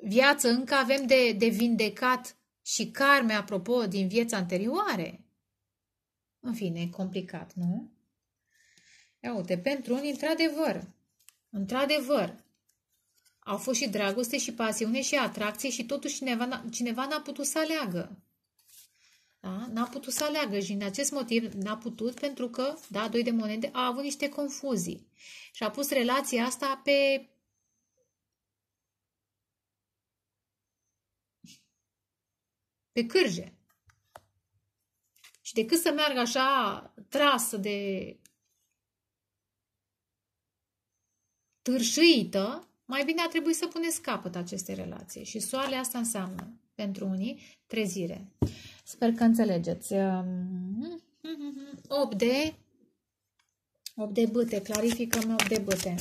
viață, încă avem de, de vindecat și carme, apropo, din vieța anterioare. În fine, e complicat, nu? Ia uite, pentru unii, într-adevăr, într-adevăr, au fost și dragoste și pasiune și atracție și totuși cineva, cineva n-a putut să aleagă. Da? N-a putut să aleagă și din acest motiv n-a putut pentru că, da, doi de monede, a avut niște confuzii. Și a pus relația asta pe... pe cârje. Și decât să meargă așa trasă de târșâită, mai bine a trebuit să puneți capăt aceste relații. Și soarele asta înseamnă, pentru unii, trezire. Sper că înțelegeți. 8 ehm, de 8 de bâte, clarificăm 8 de bâte.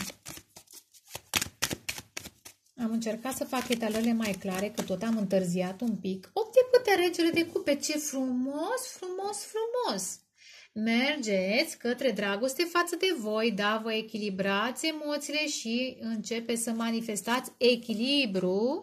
Am încercat să fac etalele mai clare, că tot am întârziat un pic. Opte de regele de cupe, ce frumos, frumos, frumos! Mergeți către dragoste față de voi, da, vă echilibrați emoțiile și începe să manifestați echilibru,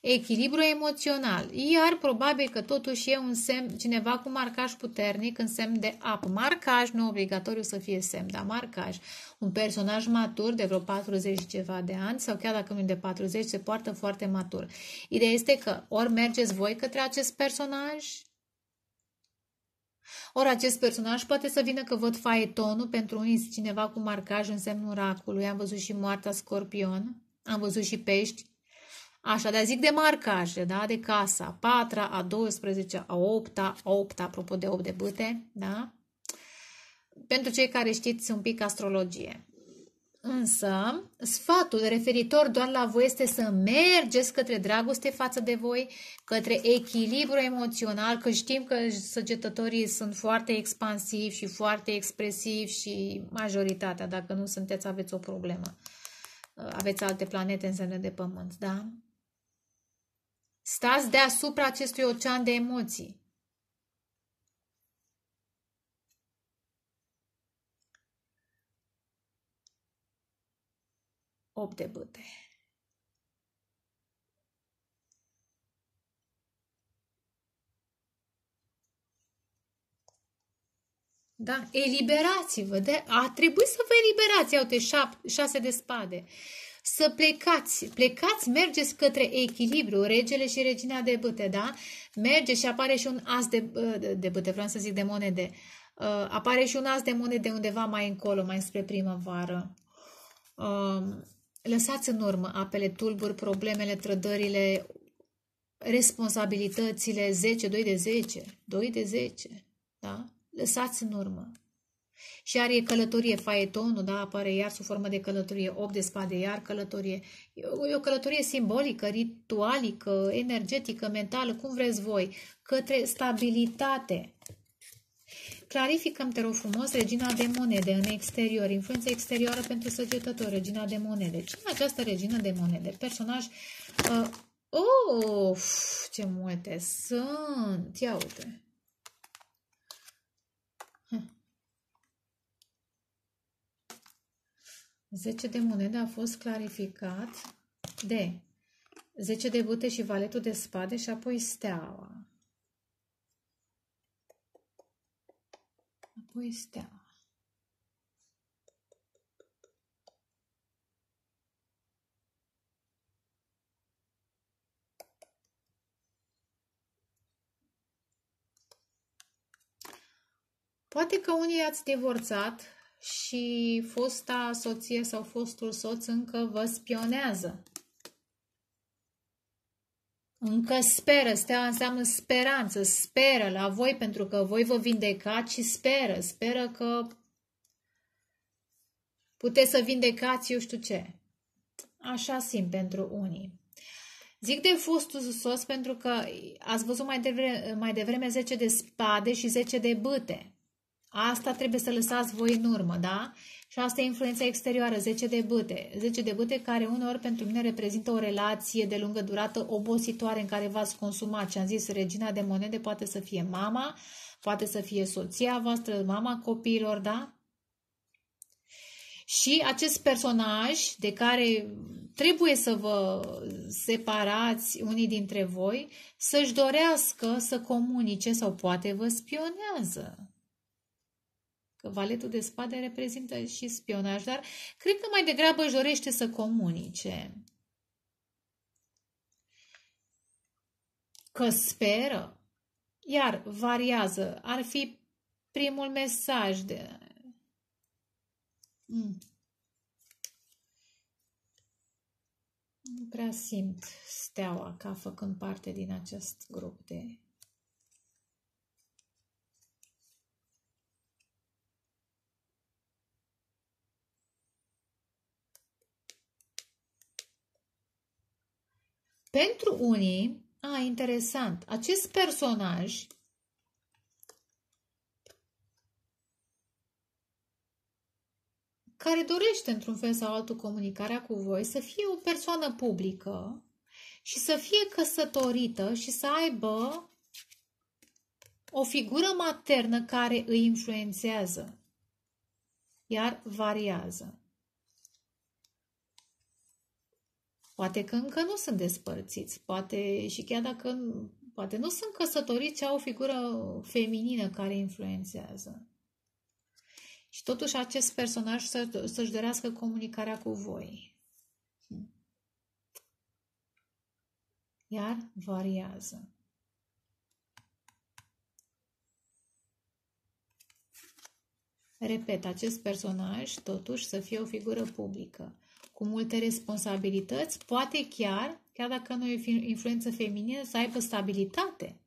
echilibru emoțional. Iar probabil că totuși e un semn, cineva cu marcaj puternic, în semn de ap. Marcaj, nu obligatoriu să fie semn, dar marcaj. Un personaj matur de vreo 40 și ceva de ani sau chiar dacă nu de 40, se poartă foarte matur. Ideea este că ori mergeți voi către acest personaj, ori acest personaj poate să vină că văd faetonul pentru unii cineva cu marcaj în semnul racului. Am văzut și moartea scorpion, am văzut și pești. Așa, dar zic de marcaje, da? De casa. Patra, a 12, a 8, a 8, apropo de 8 de bâte, da? Pentru cei care știți un pic astrologie. Însă, sfatul referitor doar la voi este să mergeți către dragoste față de voi, către echilibru emoțional, că știm că săgetătorii sunt foarte expansivi și foarte expresivi și majoritatea, dacă nu sunteți, aveți o problemă. Aveți alte planete în semne de pământ, da? Stați deasupra acestui ocean de emoții. 8 de bâte. Da? Eliberați-vă. De, a trebuit să vă eliberați. Iau-te, șap, șase de spade. Să plecați. Plecați, mergeți către echilibru. Regele și regina de bâte, da? Merge și apare și un as de, de bâte, vreau să zic de monede. Uh, apare și un as de monede undeva mai încolo, mai spre primăvară. Uh, Lăsați în urmă apele tulburi, problemele, trădările, responsabilitățile 10, 2 de 10, 2 de 10, da? Lăsați în urmă. Și are călătorie, faetonul, da, apare iar sub formă de călătorie, 8 de spade, iar călătorie. E o călătorie simbolică, ritualică, energetică, mentală, cum vreți voi, către stabilitate. Clarificăm, te rog frumos, regina de monede în exterior, influență exterioară pentru săgetător, regina de monede. Cine e această regină de monede? Personaj... Uh, of, ce multe sunt! Ia uite! Hm. Zece de monede a fost clarificat de zece de bute și valetul de spade și apoi steaua. apoi steaua. Poate că unii ați divorțat și fosta soție sau fostul soț încă vă spionează încă speră, steaua înseamnă speranță, speră la voi pentru că voi vă vindecați și speră, speră că puteți să vindecați eu știu ce. Așa simt pentru unii. Zic de fostul sos pentru că ați văzut mai devreme, mai devreme 10 de spade și 10 de bâte. Asta trebuie să lăsați voi în urmă, da? Și asta e influența exterioară, 10 de bâte. 10 de bâte care uneori pentru mine reprezintă o relație de lungă durată obositoare în care v-ați consumat. Ce am zis, regina de monede poate să fie mama, poate să fie soția voastră, mama copiilor, da? Și acest personaj de care trebuie să vă separați unii dintre voi, să-și dorească să comunice sau poate vă spionează că valetul de spade reprezintă și spionaj, dar cred că mai degrabă își dorește să comunice. Că speră, iar variază, ar fi primul mesaj de... Mm. Nu prea simt steaua ca făcând parte din acest grup de Pentru unii, a, interesant, acest personaj care dorește într-un fel sau altul comunicarea cu voi să fie o persoană publică și să fie căsătorită și să aibă o figură maternă care îi influențează, iar variază. Poate că încă nu sunt despărțiți, poate și chiar dacă poate nu sunt căsătoriți, au o figură feminină care influențează. Și totuși acest personaj să, să-și dorească comunicarea cu voi. Iar variază. Repet, acest personaj totuși să fie o figură publică cu multe responsabilități, poate chiar, chiar dacă nu e influență feminină, să aibă stabilitate.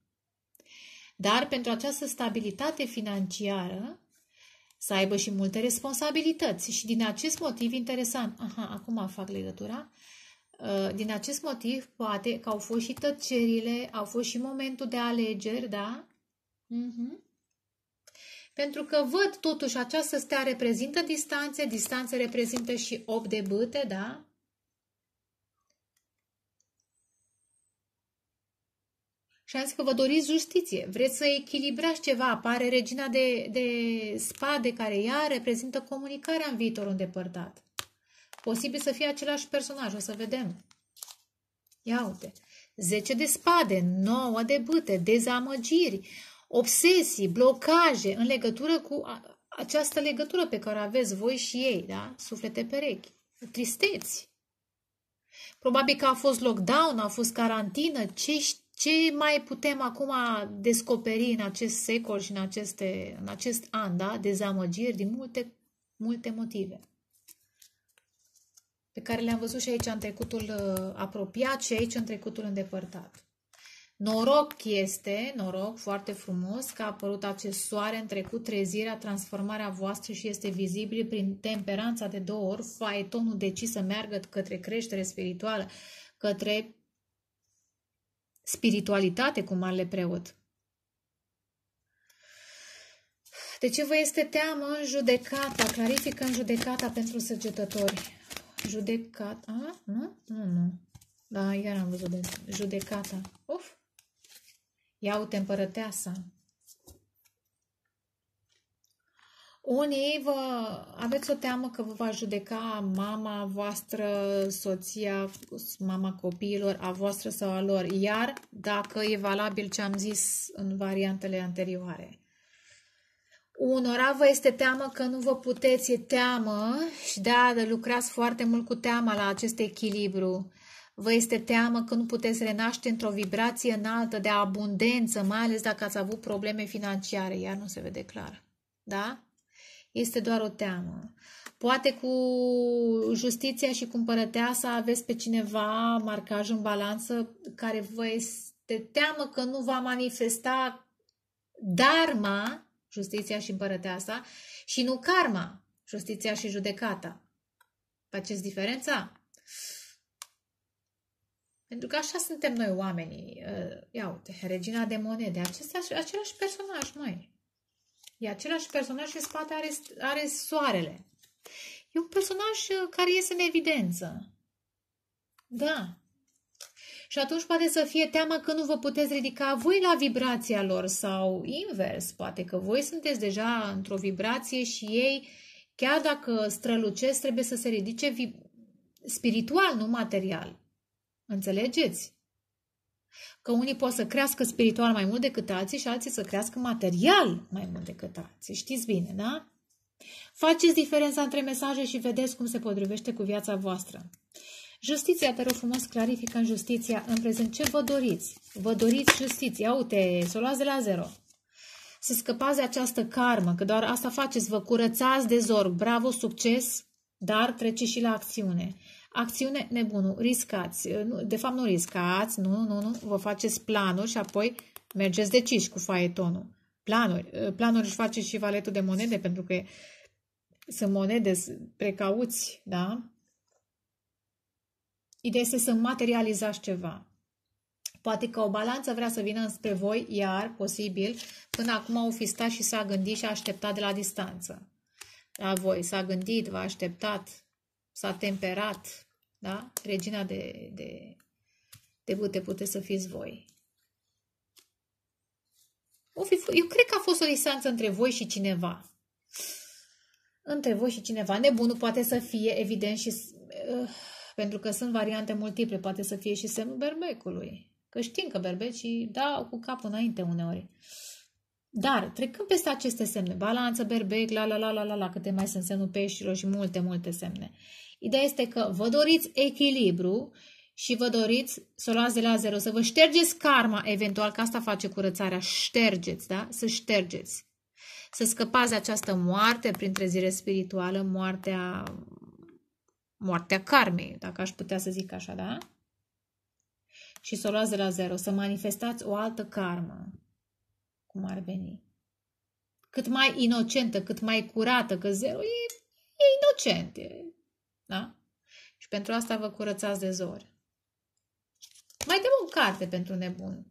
Dar pentru această stabilitate financiară, să aibă și multe responsabilități. Și din acest motiv, interesant, aha, acum fac legătura, uh, din acest motiv, poate că au fost și tăcerile, au fost și momentul de alegeri, da? Uh-huh. Pentru că văd totuși această stea reprezintă distanțe, distanțe reprezintă și 8 de bâte, da? Și am zis că vă doriți justiție, vreți să echilibrați ceva, apare regina de, de spade care ea reprezintă comunicarea în viitor îndepărtat. Posibil să fie același personaj, o să vedem. Ia uite, 10 de spade, 9 de bâte, dezamăgiri, obsesii, blocaje în legătură cu această legătură pe care o aveți voi și ei, da? Suflete perechi, tristeți. Probabil că a fost lockdown, a fost carantină, ce, ce mai putem acum descoperi în acest secol și în, aceste, în acest an, da? Dezamăgiri din multe, multe motive pe care le-am văzut și aici în trecutul uh, apropiat și aici în trecutul îndepărtat. Noroc este, noroc, foarte frumos, că a apărut acest soare în trecut, trezirea, transformarea voastră și este vizibil prin temperanța de două ori, faetonul decis să meargă către creștere spirituală, către spiritualitate cu marele preot. De ce vă este teamă în judecata? Clarifică în judecata pentru săgetători. Judecata, nu? Nu, nu. Da, iar am văzut de judecata. Uf! Ia uite împărăteasa. Unii vă, aveți o teamă că vă va judeca mama voastră, soția, mama copiilor, a voastră sau a lor, iar dacă e valabil ce am zis în variantele anterioare. Unora vă este teamă că nu vă puteți, e teamă și da, lucrați foarte mult cu teama la acest echilibru. Vă este teamă că nu puteți renaște într-o vibrație înaltă de abundență, mai ales dacă ați avut probleme financiare, iar nu se vede clar. Da? Este doar o teamă. Poate cu justiția și să aveți pe cineva marcaj în balanță care vă este teamă că nu va manifesta dharma, justiția și împărăteasa, și nu karma, justiția și judecata. Faceți diferența? Pentru că așa suntem noi oamenii. Ă, ia uite, regina de monede, acestea, același personaj, mai. E același personaj și în spate are, are soarele. E un personaj ă, care iese în evidență. Da. Și atunci poate să fie teamă că nu vă puteți ridica voi la vibrația lor sau invers. Poate că voi sunteți deja într-o vibrație și ei, chiar dacă strălucesc, trebuie să se ridice spiritual, nu material. Înțelegeți? Că unii pot să crească spiritual mai mult decât alții și alții să crească material mai mult decât alții. Știți bine, da? Faceți diferența între mesaje și vedeți cum se potrivește cu viața voastră. Justiția, te rog frumos, clarifică în justiția în prezent ce vă doriți. Vă doriți justiția, uite, să o luați de la zero. Să scăpați de această karmă, că doar asta faceți, vă curățați de zor. Bravo, succes, dar treceți și la acțiune acțiune nebună, riscați, uh, de fapt nu riscați, nu, nu, nu, vă faceți planuri și apoi mergeți deciși cu faetonul. Planuri, uh, planuri își face și valetul de monede pentru că sunt monede precauți, da? Ideea este să materializați ceva. Poate că o balanță vrea să vină spre voi, iar, posibil, până acum au fi stat și s-a gândit și a așteptat de la distanță. La voi s-a gândit, v-a așteptat, s-a temperat, da? Regina de, de, de bute puteți să fiți voi. O fi, eu cred că a fost o distanță între voi și cineva. Între voi și cineva. Nebunul poate să fie, evident, și uh, pentru că sunt variante multiple. Poate să fie și semnul berbecului. Că știm că berbecii dau cu capul înainte uneori. Dar, trecând peste aceste semne, balanță, berbec, la la la la la la, câte mai sunt semnul peștilor și multe, multe semne. Ideea este că vă doriți echilibru și vă doriți să o luați de la zero, să vă ștergeți karma, eventual, că asta face curățarea, ștergeți, da? Să ștergeți. Să scăpați de această moarte prin trezire spirituală, moartea, moartea karmei, dacă aș putea să zic așa, da? Și să o luați de la zero, să manifestați o altă karmă, cum ar veni. Cât mai inocentă, cât mai curată, că zero e, e inocent, e da? Și pentru asta vă curățați de zori. Mai dăm o carte pentru nebun.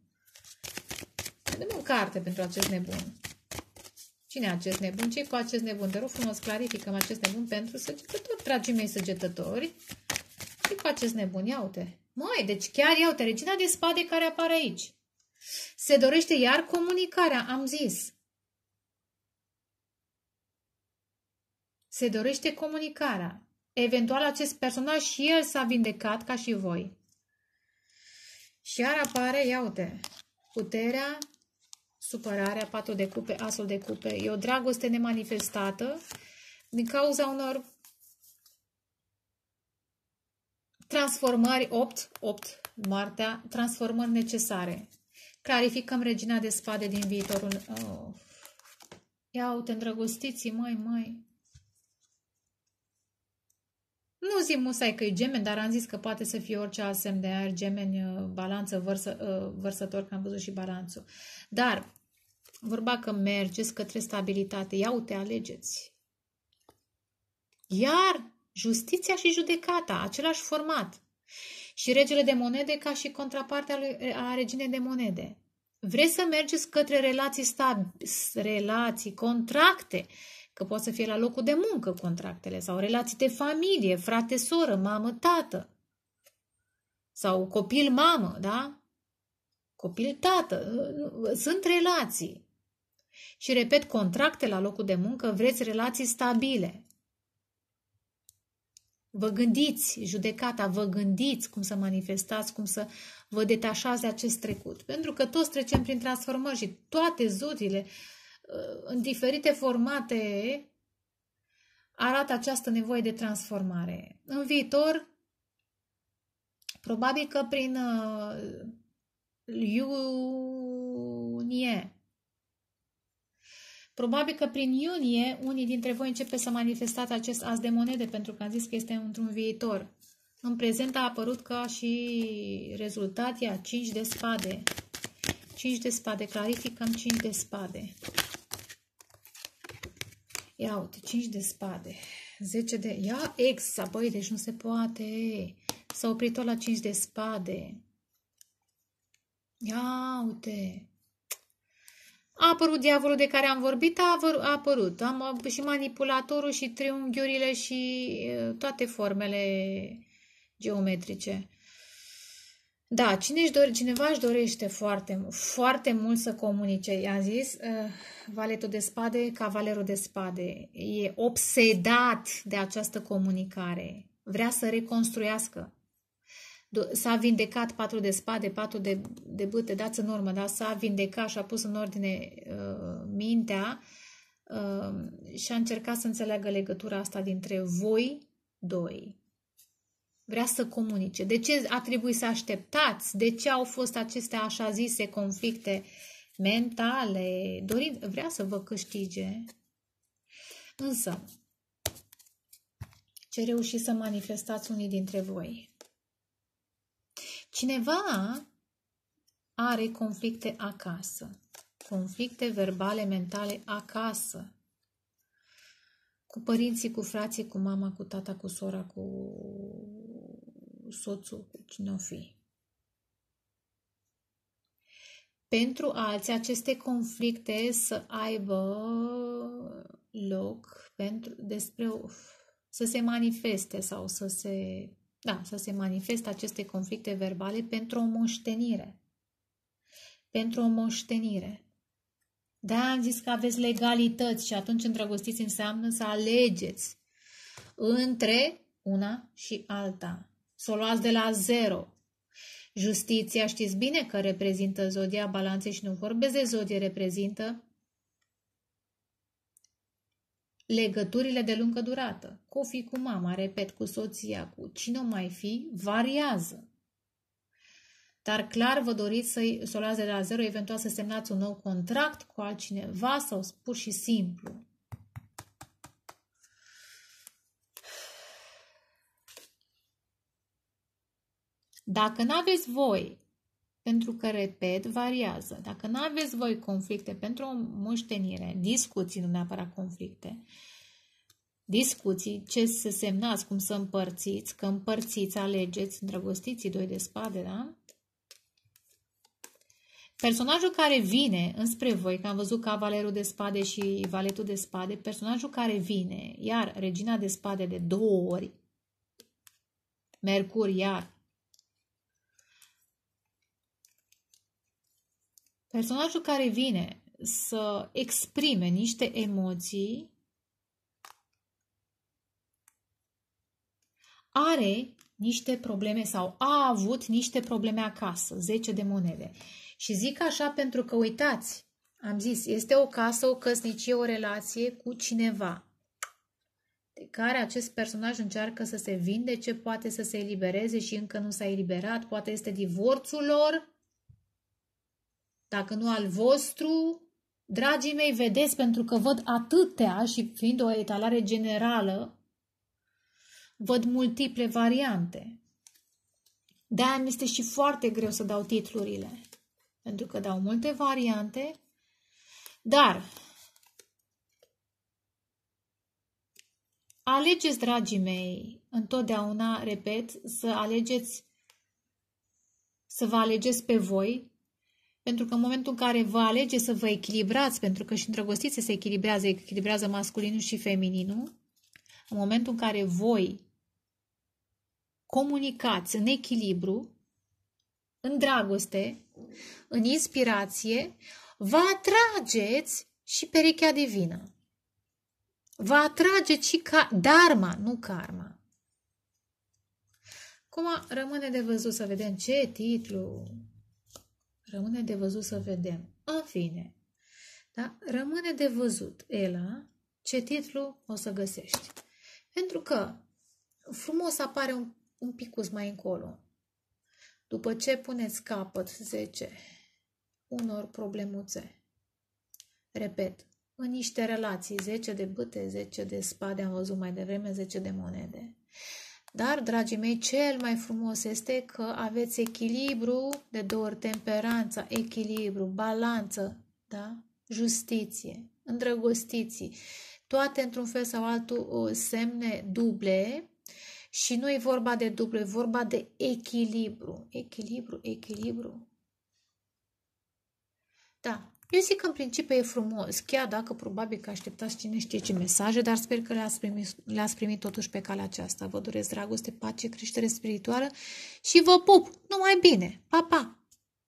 Mai dăm o carte pentru acest nebun. Cine e acest nebun? ce cu acest nebun? Te rog frumos, clarificăm acest nebun pentru săgetători, dragii mei săgetători. ce cu acest nebun? Ia uite. Măi, deci chiar ia uite, regina de spade care apare aici. Se dorește iar comunicarea, am zis. Se dorește comunicarea eventual acest personaj și el s-a vindecat ca și voi. Și iar apare, ia uite, puterea, supărarea, patru de cupe, asul de cupe. E o dragoste nemanifestată din cauza unor transformări 8, 8 Martea, transformări necesare. Clarificăm regina de spade din viitorul. Oh. Ia uite, îndrăgostiții, măi, măi. Nu zic musai că e gemeni, dar am zis că poate să fie orice alt semn de aer, gemeni, uh, balanță, vărsă, uh, vărsător, că am văzut și balanțul. Dar vorba că mergeți către stabilitate. Ia uite, alegeți. Iar justiția și judecata, același format. Și regele de monede ca și contrapartea lui, a reginei de monede. Vreți să mergeți către relații, stabi, relații, contracte că poate să fie la locul de muncă contractele sau relații de familie, frate, soră, mamă, tată sau copil mamă, da? Copil tată, sunt relații. Și repet, contracte la locul de muncă, vreți relații stabile. Vă gândiți, judecata, vă gândiți cum să manifestați, cum să vă detașați de acest trecut. Pentru că toți trecem prin transformări și toate zodiile uh, Uh, în diferite formate arată această nevoie de transformare. În viitor, probabil că prin uh, iunie, probabil că prin iunie unii dintre voi începe să manifestați acest as de monede, pentru că am zis că este într-un viitor. În prezent a apărut ca și rezultat ea 5 de spade. 5 de spade, clarificăm 5 de spade. Ia uite, 5 de spade, 10 de... Ia exa, băi, deci nu se poate. S-a oprit-o la 5 de spade. Ia uite. A apărut diavolul de care am vorbit, a, a apărut. Am și manipulatorul și triunghiurile și toate formele geometrice. Da, cine își dore, cineva își dorește foarte, foarte mult să comunice. I-am zis, uh, valetul de spade, cavalerul de spade. E obsedat de această comunicare. Vrea să reconstruiască. S-a vindecat patru de spade, patru de, de bâte, dați în urmă, da? S-a vindecat și a pus în ordine uh, mintea uh, și a încercat să înțeleagă legătura asta dintre voi doi vrea să comunice. De ce a trebuit să așteptați? De ce au fost aceste așa zise conflicte mentale? Dorin vrea să vă câștige. Însă, ce reușiți să manifestați unii dintre voi? Cineva are conflicte acasă, conflicte verbale, mentale acasă cu părinții, cu frații, cu mama, cu tata, cu sora, cu soțul, cu cine o fi. Pentru alții, aceste conflicte să aibă loc pentru, despre, să se manifeste sau să se, da, să se manifeste aceste conflicte verbale pentru o moștenire. Pentru o moștenire de da, am zis că aveți legalități și atunci îndrăgostiți înseamnă să alegeți între una și alta. Să o luați de la zero. Justiția știți bine că reprezintă zodia balanței și nu vorbesc de zodie, reprezintă legăturile de lungă durată. Cu fi cu mama, repet, cu soția, cu cine o mai fi, variază dar clar vă doriți să-i să o luați de la zero, eventual să semnați un nou contract cu altcineva sau pur și simplu. Dacă nu aveți voi, pentru că, repet, variază, dacă nu aveți voi conflicte pentru o moștenire, discuții, nu neapărat conflicte, discuții, ce să semnați, cum să împărțiți, că împărțiți, alegeți, îndrăgostiți doi de spade, da? Personajul care vine înspre voi, că am văzut cavalerul de spade și valetul de spade, personajul care vine, iar regina de spade de două ori, Mercur iar, personajul care vine să exprime niște emoții are niște probleme sau a avut niște probleme acasă, 10 de monede. Și zic așa pentru că uitați, am zis, este o casă, o căsnicie, o relație cu cineva de care acest personaj încearcă să se vindece, poate să se elibereze și încă nu s-a eliberat, poate este divorțul lor, dacă nu al vostru. Dragii mei, vedeți, pentru că văd atâtea și fiind o etalare generală, văd multiple variante. de mi este și foarte greu să dau titlurile pentru că dau multe variante, dar alegeți, dragii mei, întotdeauna, repet, să alegeți, să vă alegeți pe voi, pentru că în momentul în care vă alegeți să vă echilibrați, pentru că și îndrăgostiți se echilibrează, echilibrează masculinul și femininul, în momentul în care voi comunicați în echilibru, în dragoste, în inspirație, vă atrageți și perechea divină. Vă atrageți și ca dharma, nu karma. Acum rămâne de văzut să vedem ce titlu. Rămâne de văzut să vedem. În fine. Da? Rămâne de văzut, Ela, ce titlu o să găsești. Pentru că frumos apare un, un picus mai încolo. După ce puneți capăt 10 unor problemuțe, repet, în niște relații, 10 de bâte, 10 de spade, am văzut mai devreme, 10 de monede. Dar, dragii mei, cel mai frumos este că aveți echilibru, de două ori temperanța, echilibru, balanță, da? justiție, îndrăgostiții, toate într-un fel sau altul uh, semne duble și nu e vorba de dublu, e vorba de echilibru. Echilibru, echilibru. Da, eu zic că în principiu e frumos, chiar dacă probabil că așteptați cine știe ce mesaje, dar sper că le-ați primit, le primit totuși pe calea aceasta. Vă doresc dragoste, pace, creștere spirituală și vă pup! Numai bine! Pa, pa!